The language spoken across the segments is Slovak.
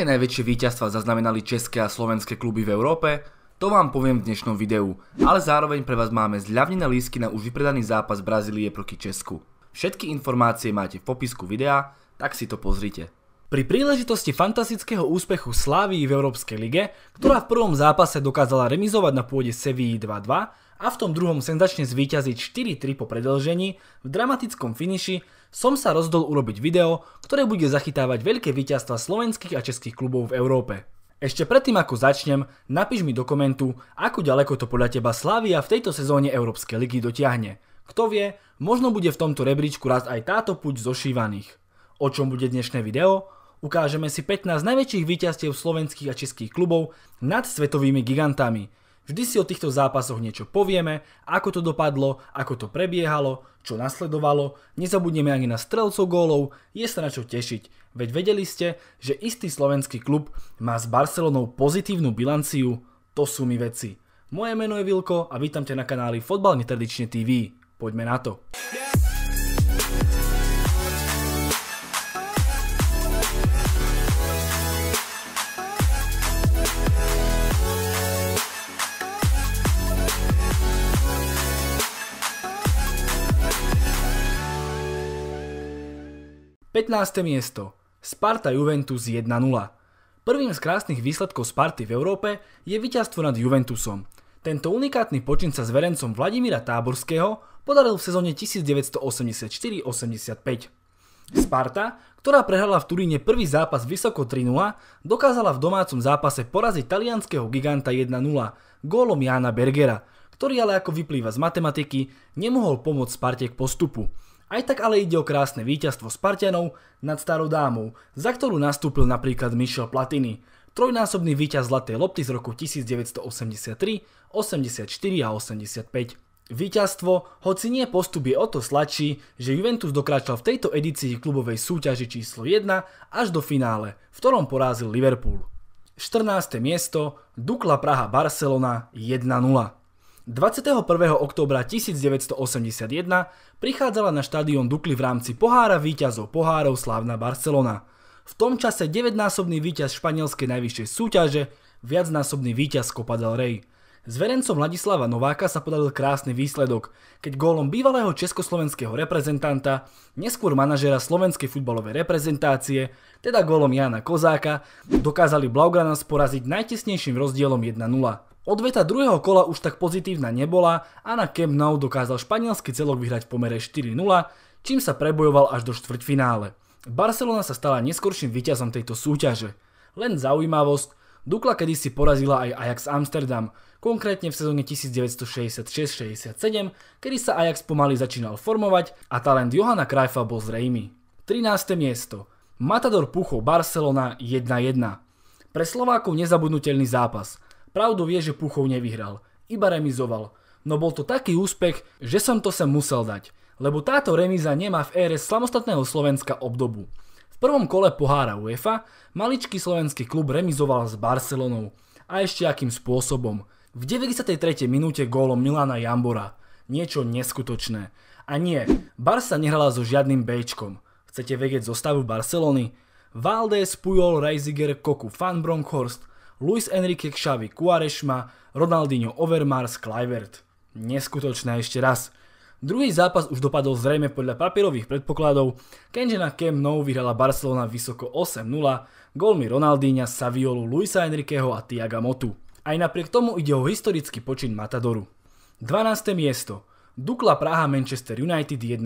Aké najväčšie víťazstva zaznamenali české a slovenské kluby v Európe? To vám poviem v dnešnom videu, ale zároveň pre vás máme zľavnené lísky na už vypredaný zápas Brazílie proti Česku. Všetky informácie máte v popisku videa, tak si to pozrite. Pri príležitosti fantastického úspechu Slávii v Európskej lige, ktorá v prvom zápase dokázala remizovať na pôde Sevilla 2 a v tom druhom senzačne zvíťaziť 4-3 po predĺžení, v dramatickom finiši som sa rozdol urobiť video, ktoré bude zachytávať veľké víťazstva slovenských a českých klubov v Európe. Ešte predtým ako začnem, napíš mi do komentu, ako ďaleko to podľa teba Slavia v tejto sezóne Európskej ligy dotiahne. Kto vie, možno bude v tomto rebríčku raz aj táto puť zošívaných. O čom bude dnešné video? Ukážeme si 15 najväčších víťazstiev slovenských a českých klubov nad svetovými gigantami – Vždy si o týchto zápasoch niečo povieme, ako to dopadlo, ako to prebiehalo, čo nasledovalo, nezabudneme ani na strelcov gólov, je sa na čo tešiť, veď vedeli ste, že istý slovenský klub má s Barcelonou pozitívnu bilanciu, to sú mi veci. Moje meno je Vilko a vítam ťa na kanáli Fotbal netradične TV. Poďme na to. Yeah! 15. miesto. Sparta Juventus 1-0. Prvým z krásnych výsledkov Sparty v Európe je víťazstvo nad Juventusom. Tento unikátny počin sa s verencom Vladimíra Táborského podaril v sezóne 1984-85. Sparta, ktorá prehrala v Turíne prvý zápas vysoko 3-0, dokázala v domácom zápase poraziť talianského giganta 1-0 gólom Jána Bergera, ktorý ale ako vyplýva z matematiky nemohol pomôcť Sparte k postupu. Aj tak ale ide o krásne víťazstvo Spartianov nad starou dámou, za ktorú nastúpil napríklad Michel Platini, trojnásobný víťaz Zlatej lopty z roku 1983, 84 a 85. Výťazstvo, hoci nie postup je o to sladší, že Juventus dokračal v tejto edícii klubovej súťaži číslo 1 až do finále, v ktorom porazil Liverpool. 14. miesto Dukla Praha Barcelona 1-0. 21. októbra 1981 prichádzala na štadión Dukli v rámci pohára víťazov pohárov Slávna Barcelona. V tom čase 9-násobný víťaz španielskej najvyššej súťaže, viacnásobný víťaz Copa del Rey. verencom Ladislava Nováka sa podaril krásny výsledok, keď gólom bývalého československého reprezentanta, neskôr manažera slovenskej futbalovej reprezentácie, teda gólom Jana Kozáka, dokázali Blaugrana poraziť najtesnejším rozdielom 1-0. Odveta druhého kola už tak pozitívna nebola a na Camp Nou dokázal španielský celok vyhrať v pomere 4-0, čím sa prebojoval až do štvrťfinále. Barcelona sa stala neskorším víťazom tejto súťaže. Len zaujímavosť, Dukla kedysi porazila aj Ajax Amsterdam, konkrétne v sezóne 1966-67, kedy sa Ajax pomaly začínal formovať a talent Johana Krajfa bol zrejmy. 13. miesto. Matador Pucho Barcelona 1-1. Pre Slovákov nezabudnutelný zápas – Pravdu je, že Puchov nevyhral, iba remizoval. No bol to taký úspech, že som to sem musel dať, lebo táto remiza nemá v ére samostatného Slovenska obdobu. V prvom kole pohára UEFA maličký slovenský klub remizoval s Barcelonou. A ešte akým spôsobom. V 93. minúte gólom Milana Jambora. Niečo neskutočné. A nie, Barca nehrala so žiadnym Bčkom. Chcete vedieť zostavu Barcelony? Valdés, Pujol, Reisiger, Koku, Van Bronckhorst, Luis Enrique, Xavi, Kuarešma, Ronaldinho, Overmars, Kluivert. Neskutočné ešte raz. Druhý zápas už dopadol zrejme podľa papierových predpokladov, keďže na Camp Nou vyhrala Barcelona vysoko 8-0 gólmi Ronaldinha, Saviolu, Luisa Enriqueho a Tiaga Motu. Aj napriek tomu ide o historický počin Matadoru. 12. miesto. Dukla Praha Manchester United 1-0.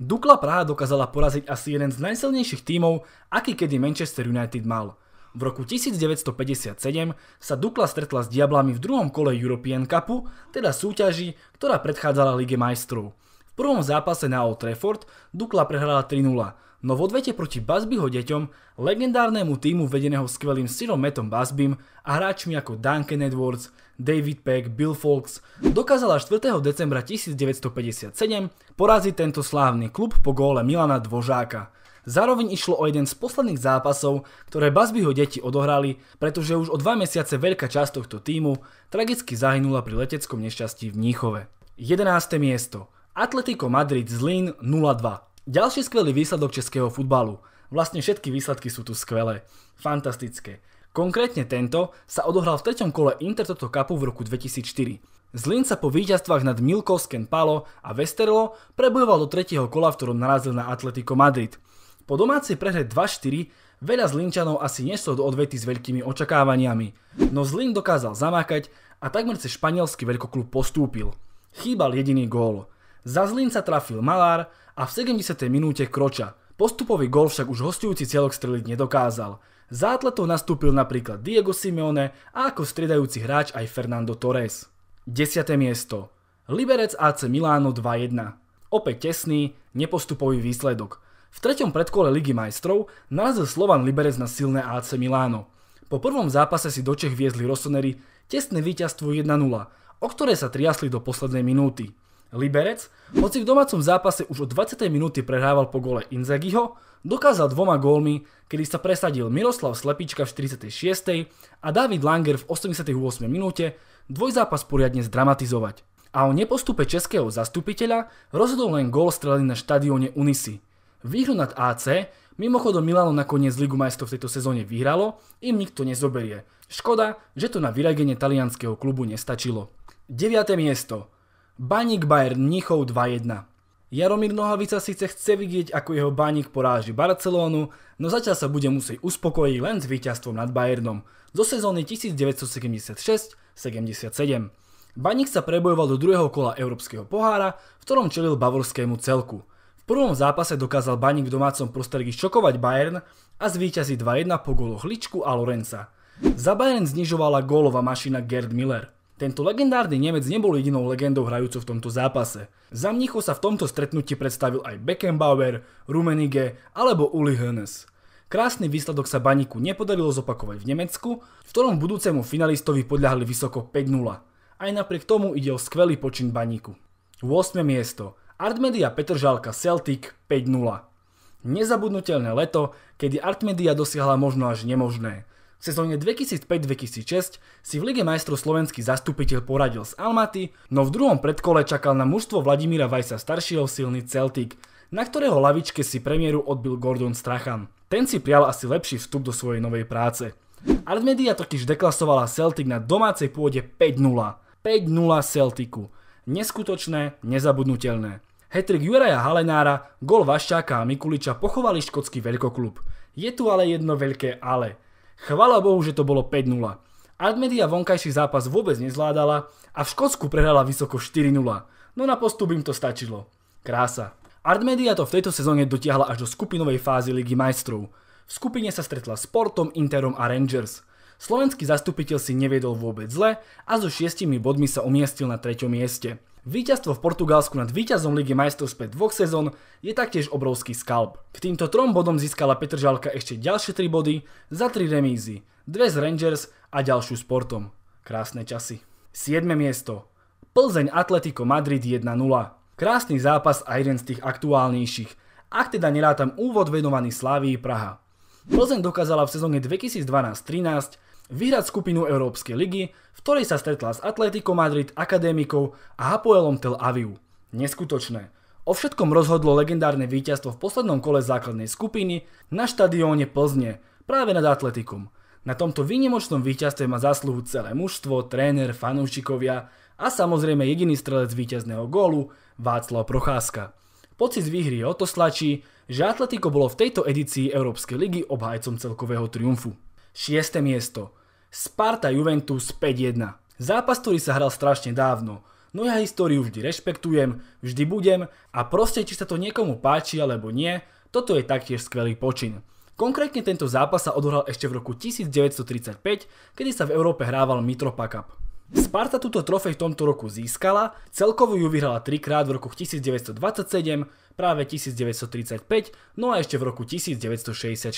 Dukla Praha dokázala poraziť asi jeden z najsilnejších tímov, aký kedy Manchester United mal – v roku 1957 sa Dukla stretla s Diablami v druhom kole European Cupu, teda súťaži, ktorá predchádzala Lige majstrov. V prvom zápase na Old Trafford Dukla prehrala 3-0, no v odvete proti Basbyho deťom, legendárnemu týmu vedeného skvelým Sirom Metom Basbym a hráčmi ako Duncan Edwards, David Peck, Bill Fox, dokázala 4. decembra 1957 poraziť tento slávny klub po góle Milana Dvožáka. Zároveň išlo o jeden z posledných zápasov, ktoré Basbyho deti odohrali, pretože už o dva mesiace veľká časť tohto týmu tragicky zahynula pri leteckom nešťastí v Níchove. 11. miesto Atletico Madrid Zlín 0-2 Ďalší skvelý výsledok českého futbalu. Vlastne všetky výsledky sú tu skvelé. Fantastické. Konkrétne tento sa odohral v treťom kole Intertoto Cupu v roku 2004. Zlín sa po víťazstvách nad Milkovsken Palo a Westerlo prebojoval do tretieho kola, v ktorom narazil na Atletico Madrid – po domácej prehre 2-4 veľa Zlinčanov asi nešlo do odvety s veľkými očakávaniami, no Zlin dokázal zamákať a takmer cez španielský veľkoklub postúpil. Chýbal jediný gól. Za Zlin sa trafil Malár a v 70. minúte Kroča. Postupový gól však už hostujúci cieľok streliť nedokázal. Za atletov nastúpil napríklad Diego Simeone a ako striedajúci hráč aj Fernando Torres. 10. miesto. Liberec AC Milano 2-1. Opäť tesný, nepostupový výsledok. V treťom predkole Ligy majstrov narazil Slovan Liberec na silné AC Miláno. Po prvom zápase si do Čech viezli Rossoneri tesné víťazstvo 1-0, o ktoré sa triasli do poslednej minúty. Liberec, hoci v domácom zápase už od 20. minúty prehrával po gole Inzagiho, dokázal dvoma gólmi, kedy sa presadil Miroslav Slepička v 46. a David Langer v 88. minúte dvojzápas poriadne zdramatizovať. A o nepostupe českého zastupiteľa rozhodol len gól strelený na štadióne Unisi. Výhru nad AC, mimochodom Milano nakoniec Ligu majstrov v tejto sezóne vyhralo, im nikto nezoberie. Škoda, že to na vyradenie talianského klubu nestačilo. 9. miesto. Baník Bayern Mnichov 2-1. Jaromír Nohavica síce chce vidieť, ako jeho Baník poráži Barcelónu, no zatiaľ sa bude musieť uspokojiť len s víťazstvom nad Bayernom zo sezóny 1976-77. Baník sa prebojoval do druhého kola Európskeho pohára, v ktorom čelil bavorskému celku – v prvom zápase dokázal Baník v domácom prostredí šokovať Bayern a zvýťazí 2-1 po goloch Ličku a Lorenza. Za Bayern znižovala gólová mašina Gerd Miller. Tento legendárny Nemec nebol jedinou legendou hrajúcou v tomto zápase. Za mnicho sa v tomto stretnutí predstavil aj Beckenbauer, Rumenige alebo Uli Hoeneß. Krásny výsledok sa Baníku nepodarilo zopakovať v Nemecku, v ktorom budúcemu finalistovi podľahli vysoko 5-0. Aj napriek tomu ide o skvelý počin Baníku. 8. miesto. Artmedia Petržalka Celtic 5-0. Nezabudnutelné leto, kedy Artmedia dosiahla možno až nemožné. V sezóne 2005-2006 si v Lige majstrov slovenský zastupiteľ poradil s Almaty, no v druhom predkole čakal na mužstvo Vladimíra Vajsa staršieho silný Celtic, na ktorého lavičke si premiéru odbil Gordon Strachan. Ten si prial asi lepší vstup do svojej novej práce. Artmedia totiž deklasovala Celtic na domácej pôde 5-0. 5-0 Celticu. Neskutočné, nezabudnutelné. Hetrik Juraja Halenára, gol Vaščáka a Mikuliča pochovali škótsky veľkoklub. Je tu ale jedno veľké ale. Chvala Bohu, že to bolo 5-0. Admedia vonkajší zápas vôbec nezvládala a v Škótsku prehrala vysoko 4-0. No na postup im to stačilo. Krása. Artmedia to v tejto sezóne dotiahla až do skupinovej fázy Ligy majstrov. V skupine sa stretla s Portom, Interom a Rangers. Slovenský zastupiteľ si neviedol vôbec zle a so šiestimi bodmi sa umiestil na treťom mieste. Výťazstvo v Portugalsku nad výťazom Ligy majstrov späť dvoch sezón je taktiež obrovský skalp. K týmto trom bodom získala Žalka ešte ďalšie 3 body za 3 remízy, dve z Rangers a ďalšiu sportom. Krásne časy. 7. miesto. Plzeň Atletico Madrid 1-0. Krásny zápas a jeden z tých aktuálnejších, ak teda nerátam úvod venovaný Slávii Praha. Plzeň dokázala v sezóne 2012-13 vyhrať skupinu Európskej ligy, v ktorej sa stretla s Atletico Madrid, Akadémikou a Hapoelom Tel Avivu. Neskutočné. O všetkom rozhodlo legendárne víťazstvo v poslednom kole základnej skupiny na štadióne Plzne, práve nad Atletikom. Na tomto výnimočnom víťazstve má zásluhu celé mužstvo, tréner, fanúšikovia a samozrejme jediný strelec víťazného gólu Václav Procházka. Pocit z výhry je o to slačí, že Atletico bolo v tejto edícii Európskej ligy obhajcom celkového triumfu. 6. miesto. Sparta Juventus 5-1. Zápas, ktorý sa hral strašne dávno, no ja históriu vždy rešpektujem, vždy budem a proste či sa to niekomu páči alebo nie, toto je taktiež skvelý počin. Konkrétne tento zápas sa odohral ešte v roku 1935, kedy sa v Európe hrával Mitropa Cup. Sparta túto trofej v tomto roku získala, celkovo ju vyhrala trikrát v roku 1927, práve 1935, no a ešte v roku 1964.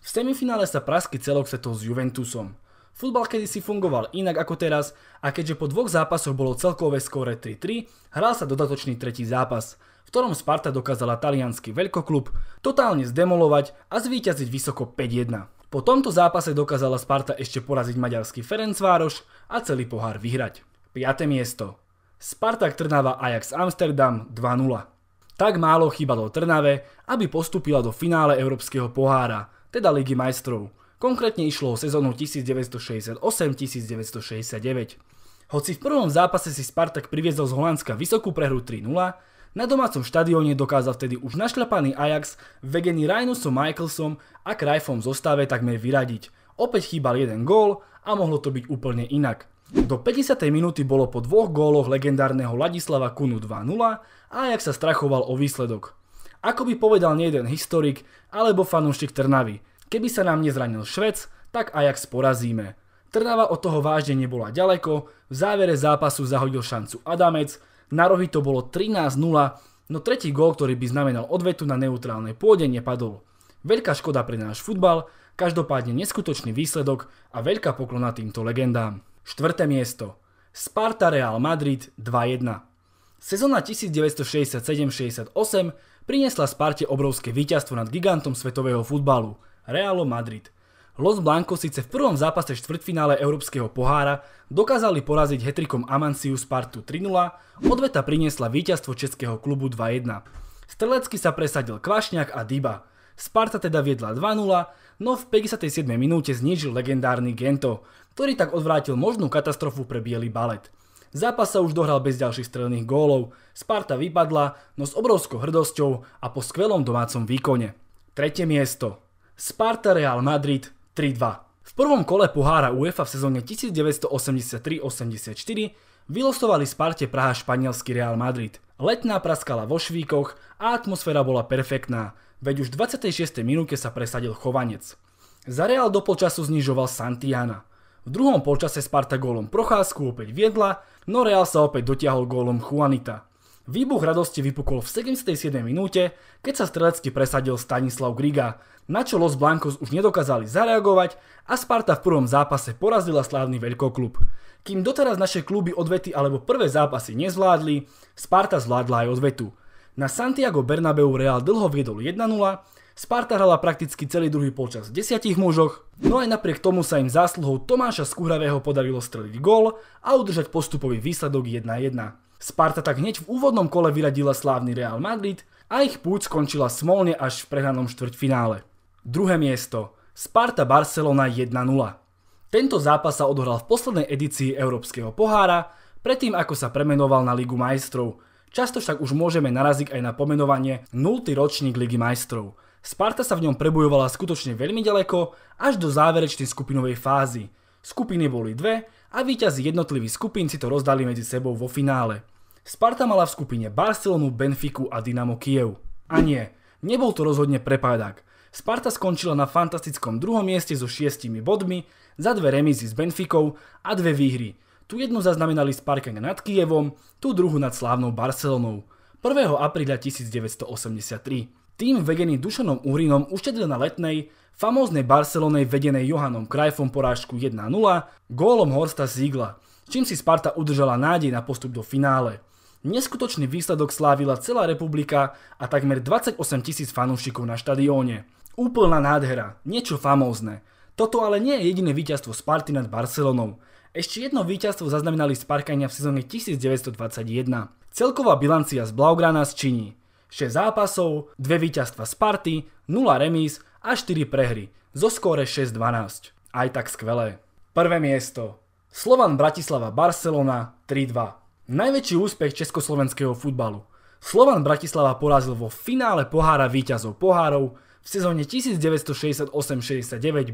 V semifinále sa praský celok setol s Juventusom. Futbal kedysi fungoval inak ako teraz a keďže po dvoch zápasoch bolo celkové skóre 3-3, hral sa dodatočný tretí zápas, v ktorom Sparta dokázala talianský veľkoklub totálne zdemolovať a zvíťaziť vysoko 5-1. Po tomto zápase dokázala Sparta ešte poraziť maďarský Ferencvároš a celý pohár vyhrať. 5. miesto. Spartak Trnava Ajax Amsterdam 2-0. Tak málo chýbalo Trnave, aby postúpila do finále Európskeho pohára, teda Ligy majstrov – Konkrétne išlo o sezónu 1968-1969. Hoci v prvom zápase si Spartak priviezol z Holandska vysokú prehru 3-0, na domácom štadióne dokázal vtedy už našľapaný Ajax vegeni Rainusom Michaelsom a Krajfom zostave takmer vyradiť. Opäť chýbal jeden gól a mohlo to byť úplne inak. Do 50. minúty bolo po dvoch góloch legendárneho Ladislava Kunu 2-0 a Ajax sa strachoval o výsledok. Ako by povedal nejeden historik alebo fanúšik Trnavy, Keby sa nám nezranil Švec, tak Ajax porazíme. Trnava od toho vážne nebola ďaleko, v závere zápasu zahodil šancu Adamec, na rohy to bolo 13-0, no tretí gól, ktorý by znamenal odvetu na neutrálnej pôde, nepadol. Veľká škoda pre náš futbal, každopádne neskutočný výsledok a veľká poklona týmto legendám. Štvrté miesto. Sparta Real Madrid 2-1. Sezóna 1967-68 priniesla Sparte obrovské víťazstvo nad gigantom svetového futbalu – Realo Madrid. Los Blancos síce v prvom zápase štvrtfinále Európskeho pohára dokázali poraziť hetrikom Amanciu Spartu 3-0, odveta priniesla víťazstvo českého klubu 2-1. Strelecky sa presadil Kvašňák a Dyba. Sparta teda viedla 2-0, no v 57. minúte znížil legendárny Gento, ktorý tak odvrátil možnú katastrofu pre bielý balet. Zápas sa už dohral bez ďalších strelných gólov, Sparta vypadla, no s obrovskou hrdosťou a po skvelom domácom výkone. Tretie miesto. Sparta Real Madrid 3-2. V prvom kole pohára UEFA v sezóne 1983-84 vylosovali Sparte Praha španielský Real Madrid. Letná praskala vo švíkoch a atmosféra bola perfektná, veď už v 26. minúte sa presadil Chovanec. Za Real do polčasu znižoval Santiana. V druhom polčase Sparta gólom Procházku opäť viedla, no Real sa opäť dotiahol gólom Juanita. Výbuch radosti vypukol v 77. minúte, keď sa strelecky presadil Stanislav Griga, na čo Los Blancos už nedokázali zareagovať a Sparta v prvom zápase porazila slávny veľkoklub. Kým doteraz naše kluby odvety alebo prvé zápasy nezvládli, Sparta zvládla aj odvetu. Na Santiago Bernabeu Real dlho viedol 1-0, Sparta hrala prakticky celý druhý polčas v desiatich mužoch, no aj napriek tomu sa im zásluhou Tomáša Skuhravého podarilo streliť gól a udržať postupový výsledok 1-1. Sparta tak hneď v úvodnom kole vyradila slávny Real Madrid a ich púť skončila smolne až v prehranom štvrťfinále. Druhé miesto. Sparta Barcelona 1-0. Tento zápas sa odohral v poslednej edícii Európskeho pohára, predtým ako sa premenoval na Ligu majstrov. Často však už môžeme naraziť aj na pomenovanie 0. ročník Ligy majstrov. Sparta sa v ňom prebojovala skutočne veľmi ďaleko až do záverečnej skupinovej fázy. Skupiny boli dve a víťazí jednotlivých skupín si to rozdali medzi sebou vo finále. Sparta mala v skupine Barcelonu, Benfiku a Dynamo Kiev. A nie, nebol to rozhodne prepádak. Sparta skončila na fantastickom druhom mieste so šiestimi bodmi, za dve remízy s Benfikou a dve výhry. Tu jednu zaznamenali Sparkania nad Kievom, tú druhú nad slávnou Barcelonou. 1. apríľa 1983. Tým vedený Dušanom Úrinom uštedil na letnej, famóznej Barcelone vedenej Johanom Krajfom porážku 1-0 gólom Horsta Zígla, čím si Sparta udržala nádej na postup do finále. Neskutočný výsledok slávila celá republika a takmer 28 tisíc fanúšikov na štadióne. Úplná nádhera, niečo famózne. Toto ale nie je jediné víťazstvo Sparty nad Barcelonou. Ešte jedno víťazstvo zaznamenali Sparkania v sezóne 1921. Celková bilancia z Blaugrana z 6 zápasov, 2 víťazstva Sparty, 0 remíz a 4 prehry, zo skóre 6-12. Aj tak skvelé. Prvé miesto. Slovan Bratislava Barcelona 3-2. Najväčší úspech československého futbalu. Slovan Bratislava porazil vo finále pohára víťazov pohárov v sezóne 1968-69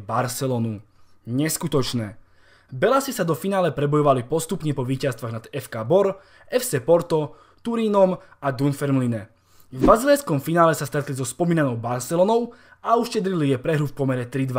Barcelonu. Neskutočné. Belasi sa do finále prebojovali postupne po víťazstvách nad FK Bor, FC Porto, Turínom a Dunfermline. V bazilejskom finále sa stretli so spomínanou Barcelonou a uštedrili je prehru v pomere 3-2.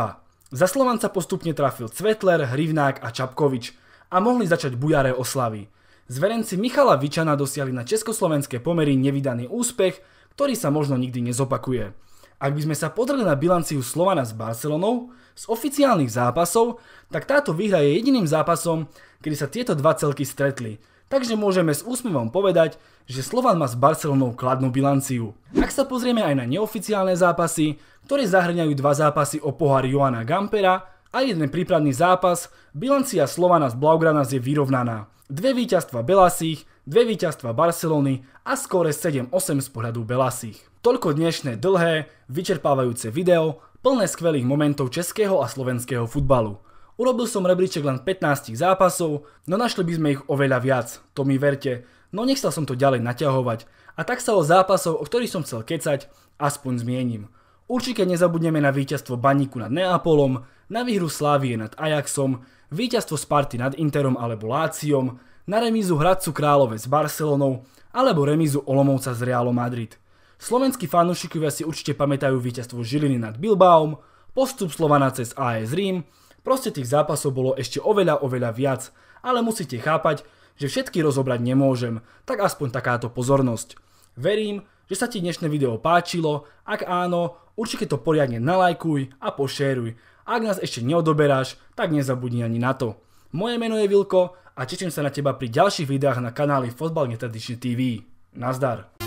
Za slovanca postupne trafil Cvetler, Hrivnák a Čapkovič a mohli začať bujaré oslavy. Zverenci Michala Vičana dosiali na československé pomery nevydaný úspech, ktorý sa možno nikdy nezopakuje. Ak by sme sa podreli na bilanciu Slovana s Barcelonou z oficiálnych zápasov, tak táto výhra je jediným zápasom, kedy sa tieto dva celky stretli – takže môžeme s úsmevom povedať, že Slovan má s Barcelonou kladnú bilanciu. Ak sa pozrieme aj na neoficiálne zápasy, ktoré zahrňajú dva zápasy o pohár Joana Gampera a jeden prípravný zápas, bilancia Slovana z Blaugranas je vyrovnaná. Dve víťazstva Belasich, dve víťazstva Barcelony a skóre 7-8 z pohľadu Belasich. Toľko dnešné dlhé, vyčerpávajúce video, plné skvelých momentov českého a slovenského futbalu. Urobil som rebríček len 15 zápasov, no našli by sme ich oveľa viac, to mi verte, no nechcel som to ďalej naťahovať a tak sa o zápasov, o ktorých som chcel kecať, aspoň zmienim. Určite nezabudneme na víťazstvo Baníku nad Neapolom, na výhru Slávie nad Ajaxom, víťazstvo Sparty nad Interom alebo Láciom, na remízu Hradcu Králové s Barcelonou alebo remízu Olomovca z Realom Madrid. Slovenskí fanúšikovia si určite pamätajú víťazstvo Žiliny nad Bilbaom, postup Slovana cez AS Rím, Proste tých zápasov bolo ešte oveľa, oveľa viac, ale musíte chápať, že všetky rozobrať nemôžem, tak aspoň takáto pozornosť. Verím, že sa ti dnešné video páčilo, ak áno, určite to poriadne nalajkuj a pošeruj. Ak nás ešte neodoberáš, tak nezabudni ani na to. Moje meno je Vilko a teším sa na teba pri ďalších videách na kanáli Fotbal Netradičný TV. Nazdar!